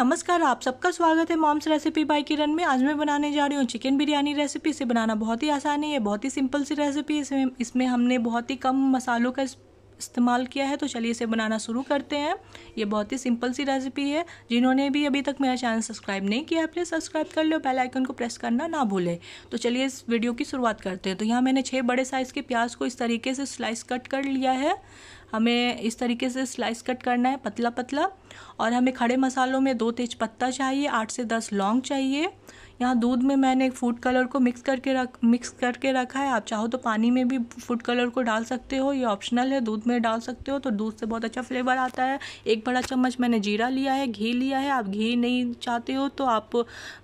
नमस्कार आप सबका स्वागत है मॉम्स रेसिपी बाय किरण में आज मैं बनाने जा रही हूँ चिकन बिरयानी रेसिपी इसे बनाना बहुत ही आसान है ये बहुत ही सिंपल सी रेसिपी है इसमें इसमें हमने बहुत ही कम मसालों का इस्तेमाल किया है तो चलिए इसे बनाना शुरू करते हैं ये बहुत ही सिंपल सी रेसिपी है जिन्होंने भी अभी तक मेरा चैनल सब्सक्राइब नहीं किया है प्लीज़ सब्सक्राइब कर लो बेल आइकन को प्रेस करना ना भूलें तो चलिए इस वीडियो की शुरुआत करते हैं तो यहाँ मैंने छः बड़े साइज़ के प्याज को इस तरीके से स्लाइस कट कर लिया है हमें इस तरीके से स्लाइस कट करना है पतला पतला और हमें खड़े मसालों में दो तेज पत्ता चाहिए आठ से दस लौंग चाहिए यहाँ दूध में मैंने फूड कलर को मिक्स करके रख मिक्स करके रखा है आप चाहो तो पानी में भी फूड कलर को डाल सकते हो ये ऑप्शनल है दूध में डाल सकते हो तो दूध से बहुत अच्छा फ्लेवर आता है एक बड़ा चम्मच मैंने जीरा लिया है घी लिया है आप घी नहीं चाहते हो तो आप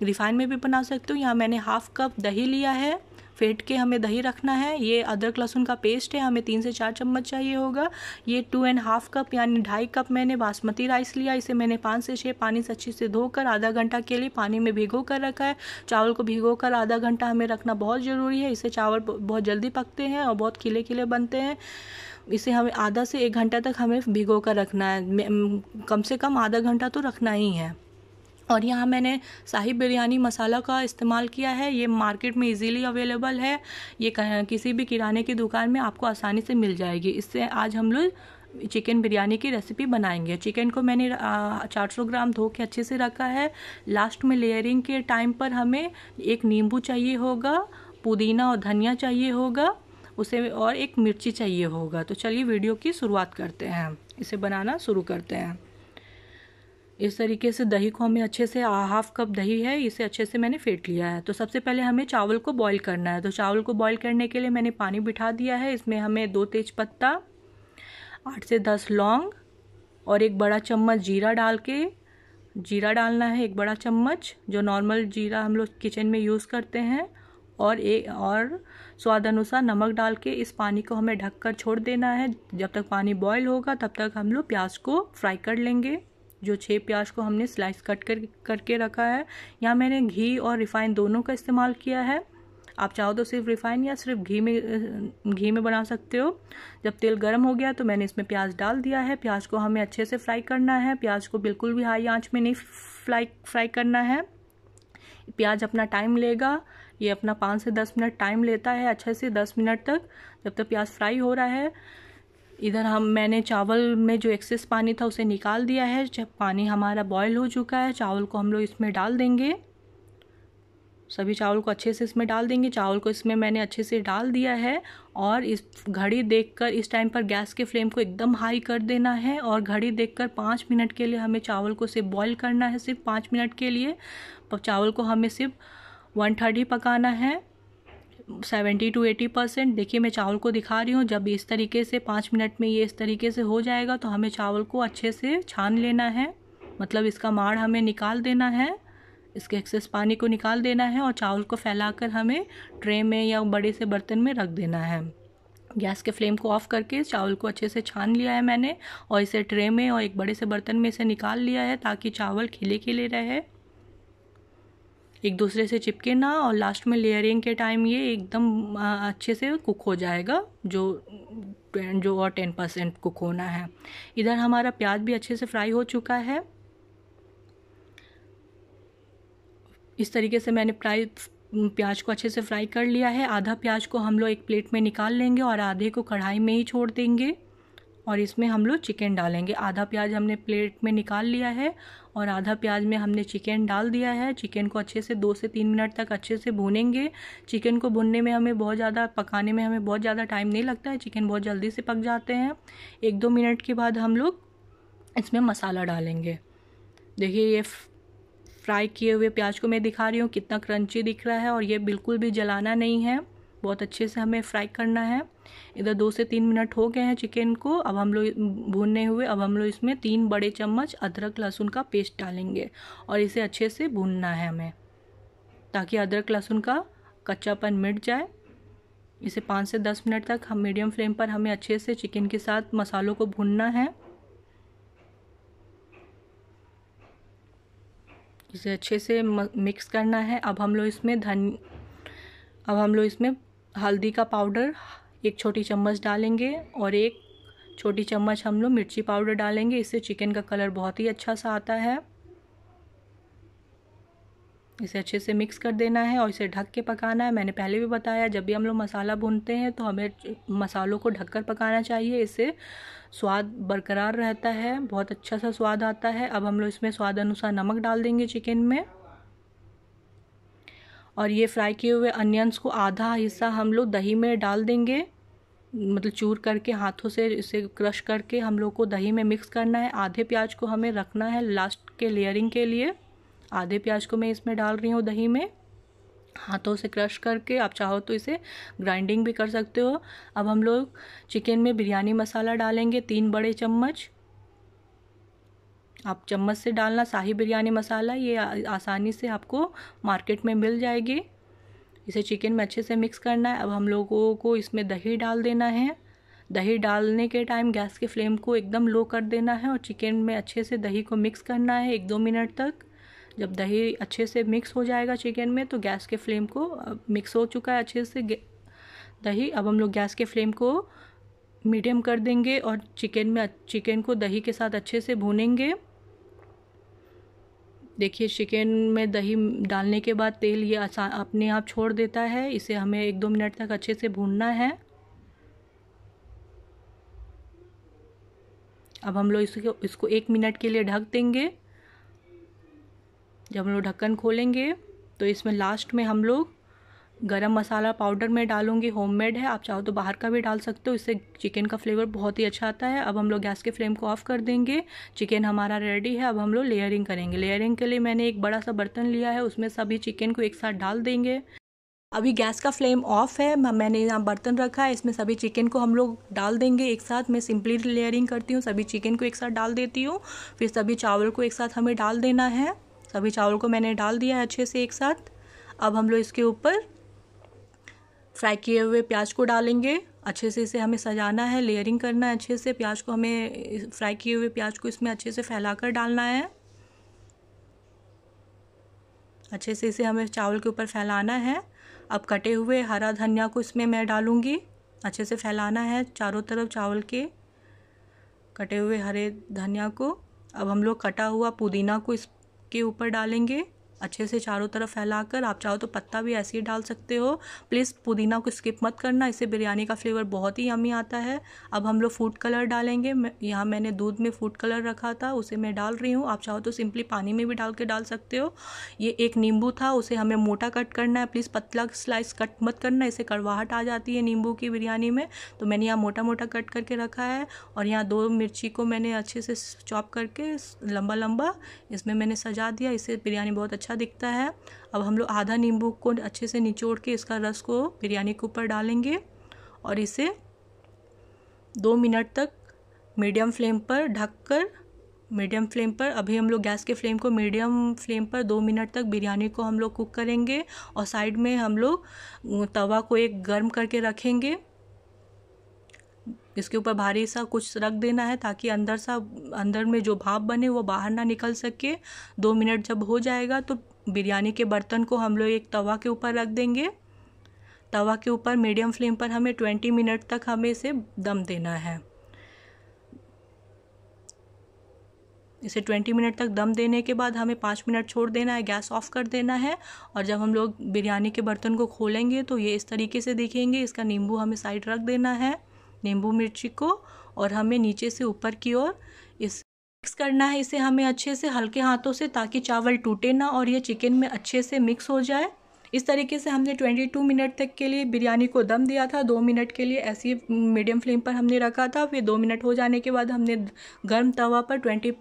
रिफाइन में भी बना सकते हो यहाँ मैंने हाफ कप दही लिया है फेंट के हमें दही रखना है ये अदरक लहसुन का पेस्ट है हमें तीन से चार चम्मच चाहिए होगा ये टू एंड हाफ कप यानी ढाई कप मैंने बासमती राइस लिया इसे मैंने पाँच से छः पानी से अच्छे से धोकर आधा घंटा के लिए पानी में भिगो कर रखा है चावल को भिगो कर आधा घंटा हमें रखना बहुत ज़रूरी है इसे चावल बहुत जल्दी पकते हैं और बहुत खिले खिले बनते हैं इसे हमें आधा से एक घंटा तक हमें भिगो कर रखना है कम से कम आधा घंटा तो रखना ही है और यहाँ मैंने शाही बिरयानी मसाला का इस्तेमाल किया है ये मार्केट में इजीली अवेलेबल है ये किसी भी किराने की दुकान में आपको आसानी से मिल जाएगी इससे आज हम लोग चिकन बिरयानी की रेसिपी बनाएंगे चिकन को मैंने चार सौ ग्राम धो के अच्छे से रखा है लास्ट में लेयरिंग के टाइम पर हमें एक नींबू चाहिए होगा पुदीना और धनिया चाहिए होगा उसे और एक मिर्ची चाहिए होगा तो चलिए वीडियो की शुरुआत करते हैं इसे बनाना शुरू करते हैं इस तरीके से दही को हमें अच्छे से हाफ कप दही है इसे अच्छे से मैंने फेंट लिया है तो सबसे पहले हमें चावल को बॉईल करना है तो चावल को बॉईल करने के लिए मैंने पानी बिठा दिया है इसमें हमें दो तेज पत्ता आठ से दस लौंग और एक बड़ा चम्मच जीरा डाल के जीरा डालना है एक बड़ा चम्मच जो नॉर्मल जीरा हम लोग किचन में यूज़ करते हैं और एक और स्वाद अनुसार नमक डाल के इस पानी को हमें ढककर छोड़ देना है जब तक पानी बॉईल होगा तब तक हम लोग प्याज को फ्राई कर लेंगे जो छः प्याज को हमने स्लाइस कट कर करके रखा है यहाँ मैंने घी और रिफाइन दोनों का इस्तेमाल किया है आप चाहो तो सिर्फ रिफाइन या सिर्फ घी में घी में बना सकते हो जब तेल गर्म हो गया तो मैंने इसमें प्याज डाल दिया है प्याज को हमें अच्छे से फ्राई करना है प्याज को बिल्कुल भी हाई आंच में नहीं फ्राई फ्राई करना है प्याज अपना टाइम लेगा ये अपना पाँच से दस मिनट टाइम लेता है अच्छे से दस मिनट तक जब तक तो प्याज फ्राई हो रहा है इधर हम मैंने चावल में जो एक्सेस पानी था उसे निकाल दिया है जब पानी हमारा बॉयल हो चुका है चावल को हम लोग इसमें डाल देंगे सभी चावल को अच्छे से इसमें डाल देंगे चावल को इसमें मैंने अच्छे से डाल दिया है और इस घड़ी देखकर इस टाइम पर गैस के फ्लेम को एकदम हाई कर देना है और घड़ी देखकर पाँच मिनट के लिए हमें चावल को सिर्फ बॉईल करना है सिर्फ पाँच मिनट के लिए चावल को हमें सिर्फ वन थर्टी पकाना है सेवेंटी टू एटी परसेंट देखिए मैं चावल को दिखा रही हूँ जब इस तरीके से पाँच मिनट में ये इस तरीके से हो जाएगा तो हमें चावल को अच्छे से छान लेना है मतलब इसका माड़ हमें निकाल देना है इसके एक्सेस पानी को निकाल देना है और चावल को फैलाकर हमें ट्रे में या बड़े से बर्तन में रख देना है गैस के फ्लेम को ऑफ़ करके चावल को अच्छे से छान लिया है मैंने और इसे ट्रे में और एक बड़े से बर्तन में इसे निकाल लिया है ताकि चावल खिले खिले रहे एक दूसरे से चिपके ना और लास्ट में लेयरिंग के टाइम ये एकदम अच्छे से कुक हो जाएगा जो जो और टेन परसेंट कुक होना है इधर हमारा प्याज भी अच्छे से फ्राई हो चुका है इस तरीके से मैंने फ्राई प्याज को अच्छे से फ्राई कर लिया है आधा प्याज को हम लोग एक प्लेट में निकाल लेंगे और आधे को कढ़ाई में ही छोड़ देंगे और इसमें हम लोग चिकन डालेंगे आधा प्याज हमने प्लेट में निकाल लिया है और आधा प्याज में हमने चिकन डाल दिया है चिकन को अच्छे से दो से तीन मिनट तक अच्छे से भूनेंगे चिकन को भूनने में हमें बहुत ज़्यादा पकाने में हमें बहुत ज़्यादा टाइम नहीं लगता है चिकन बहुत जल्दी से पक जाते हैं एक दो मिनट के बाद हम लोग इसमें मसाला डालेंगे देखिए ये फ्राई किए हुए प्याज को मैं दिखा रही हूँ कितना क्रंची दिख रहा है और ये बिल्कुल भी जलाना नहीं है बहुत अच्छे से हमें फ्राई करना है इधर दो से तीन मिनट हो गए हैं चिकन को अब हम लोग भूनने हुए अब हम लोग इसमें तीन बड़े चम्मच अदरक लहसुन का पेस्ट डालेंगे और इसे अच्छे से भूनना है हमें ताकि अदरक लहसुन का कच्चापन मिट जाए इसे पाँच से दस मिनट तक हम मीडियम फ्लेम पर हमें अच्छे से चिकन के साथ मसालों को भूनना है इसे अच्छे से मिक्स करना है अब हम लोग इसमें धन अब हम लोग इसमें हल्दी का पाउडर एक छोटी चम्मच डालेंगे और एक छोटी चम्मच हम लोग मिर्ची पाउडर डालेंगे इससे चिकन का कलर बहुत ही अच्छा सा आता है इसे अच्छे से मिक्स कर देना है और इसे ढक के पकाना है मैंने पहले भी बताया जब भी हम लोग मसाला भूनते हैं तो हमें मसालों को ढककर पकाना चाहिए इससे स्वाद बरकरार रहता है बहुत अच्छा सा स्वाद आता है अब हम लोग इसमें स्वाद अनुसार नमक डाल देंगे चिकन में और ये फ्राई किए हुए अनियंस को आधा हिस्सा हम लोग दही में डाल देंगे मतलब चूर करके हाथों से इसे क्रश करके हम लोग को दही में मिक्स करना है आधे प्याज को हमें रखना है लास्ट के लेयरिंग के लिए आधे प्याज को मैं इसमें डाल रही हूँ दही में हाथों से क्रश करके आप चाहो तो इसे ग्राइंडिंग भी कर सकते हो अब हम लोग चिकन में बिरयानी मसाला डालेंगे तीन बड़े चम्मच आप चम्मच से डालना शाही बिरयानी मसाला ये आसानी से आपको मार्केट में मिल जाएगी इसे चिकन में अच्छे से मिक्स करना है अब हम लोगों को इसमें दही डाल देना है दही डालने के टाइम गैस के फ्लेम को एकदम लो कर देना है और चिकन में अच्छे से दही को मिक्स करना है एक दो मिनट तक जब दही अच्छे से मिक्स हो जाएगा चिकन में तो गैस के फ्लेम को मिक्स हो चुका है अच्छे से दही अब हम लोग गैस के फ्लेम को मीडियम कर देंगे और चिकन में चिकन को दही के साथ अच्छे से भूनेंगे देखिए चिकन में दही डालने के बाद तेल ये आसान अपने आप छोड़ देता है इसे हमें एक दो मिनट तक अच्छे से भूनना है अब हम लोग इसको इसको एक मिनट के लिए ढक देंगे जब हम लोग ढक्कन खोलेंगे तो इसमें लास्ट में हम लोग गरम मसाला पाउडर मैं डालूंगी होममेड है आप चाहो तो बाहर का भी डाल सकते हो इससे चिकन का फ्लेवर बहुत ही अच्छा आता है अब हम लोग गैस के फ्लेम को ऑफ कर देंगे चिकन हमारा रेडी है अब हम लोग लेयरिंग करेंगे लेयरिंग के लिए मैंने एक बड़ा सा बर्तन लिया है उसमें सभी चिकन को एक साथ डाल देंगे अभी गैस का फ्लेम ऑफ है मैंने यहाँ बर्तन रखा है इसमें सभी चिकन को हम लोग डाल देंगे एक साथ मैं सिंपली लेयरिंग करती हूँ सभी चिकन को एक साथ डाल देती हूँ फिर सभी चावल को एक साथ हमें डाल देना है सभी चावल को मैंने डाल दिया है अच्छे से एक साथ अब हम लोग इसके ऊपर फ्राई किए हुए प्याज को डालेंगे अच्छे से इसे हमें सजाना है लेयरिंग करना है अच्छे से प्याज को हमें फ्राई किए हुए प्याज को इसमें अच्छे से फैला कर डालना है अच्छे से इसे हमें चावल के ऊपर फैलाना है अब कटे हुए हरा धनिया को इसमें मैं डालूँगी अच्छे से फैलाना है चारों तरफ चावल के कटे हुए हरे धनिया को अब हम लोग कटा हुआ पुदीना को इसके ऊपर डालेंगे अच्छे से चारों तरफ फैलाकर आप चाहो तो पत्ता भी ऐसे ही डाल सकते हो प्लीज़ पुदीना को स्किप मत करना इससे बिरयानी का फ्लेवर बहुत ही यमी आता है अब हम लोग फूड कलर डालेंगे यहाँ मैंने दूध में फूड कलर रखा था उसे मैं डाल रही हूँ आप चाहो तो सिंपली पानी में भी डाल के डाल सकते हो ये एक नींबू था उसे हमें मोटा कट करना है प्लीज़ पतला स्लाइस कट मत करना इसे कड़वाहट आ जाती है नींबू की बिरयानी में तो मैंने यहाँ मोटा मोटा कट करके रखा है और यहाँ दो मिर्ची को मैंने अच्छे से चॉप करके लंबा लंबा इसमें मैंने सजा दिया इससे बिरयानी बहुत अच्छा अच्छा दिखता है अब हम लोग आधा नींबू को अच्छे से निचोड़ के इसका रस को बिरयानी के ऊपर डालेंगे और इसे दो मिनट तक मीडियम फ्लेम पर ढककर मीडियम फ्लेम पर अभी हम लोग गैस के फ्लेम को मीडियम फ्लेम पर दो मिनट तक बिरयानी को हम लोग कुक करेंगे और साइड में हम लोग तवा को एक गर्म करके रखेंगे इसके ऊपर भारी सा कुछ रख देना है ताकि अंदर सा अंदर में जो भाप बने वो बाहर ना निकल सके दो मिनट जब हो जाएगा तो बिरयानी के बर्तन को हम लोग एक तवा के ऊपर रख देंगे तवा के ऊपर मीडियम फ्लेम पर हमें ट्वेंटी मिनट तक हमें इसे दम देना है इसे ट्वेंटी मिनट तक दम देने के बाद हमें पाँच मिनट छोड़ देना है गैस ऑफ कर देना है और जब हम लोग बिरयानी के बर्तन को खोलेंगे तो ये इस तरीके से देखेंगे इसका नींबू हमें साइड रख देना है नींबू मिर्ची को और हमें नीचे से ऊपर की ओर इस मिक्स करना है इसे हमें अच्छे से हल्के हाथों से ताकि चावल टूटे ना और ये चिकन में अच्छे से मिक्स हो जाए इस तरीके से हमने 22 मिनट तक के लिए बिरयानी को दम दिया था दो मिनट के लिए ऐसी मीडियम फ्लेम पर हमने रखा था फिर दो मिनट हो जाने के बाद हमने गर्म तवा पर 20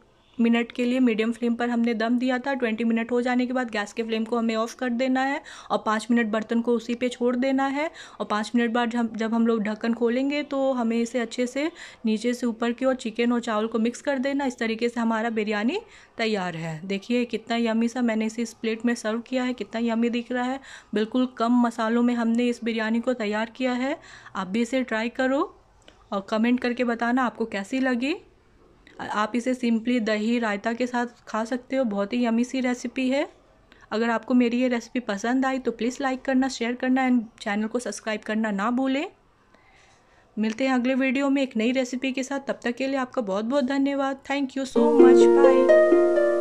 मिनट के लिए मीडियम फ्लेम पर हमने दम दिया था ट्वेंटी मिनट हो जाने के बाद गैस के फ्लेम को हमें ऑफ कर देना है और पाँच मिनट बर्तन को उसी पे छोड़ देना है और पाँच मिनट बाद जब जब हम लोग ढक्कन खोलेंगे तो हमें इसे अच्छे से नीचे से ऊपर की ओर चिकन और चावल को मिक्स कर देना इस तरीके से हमारा बिरयानी तैयार है देखिए कितना यमी सा मैंने इसे इस प्लेट में सर्व किया है कितना यमी दिख रहा है बिल्कुल कम मसालों में हमने इस बिरयानी को तैयार किया है आप भी इसे ट्राई करो और कमेंट करके बताना आपको कैसी लगी आप इसे सिंपली दही रायता के साथ खा सकते हो बहुत ही यमी सी रेसिपी है अगर आपको मेरी ये रेसिपी पसंद आई तो प्लीज़ लाइक करना शेयर करना एंड चैनल को सब्सक्राइब करना ना भूलें मिलते हैं अगले वीडियो में एक नई रेसिपी के साथ तब तक के लिए आपका बहुत बहुत धन्यवाद thank you so much bye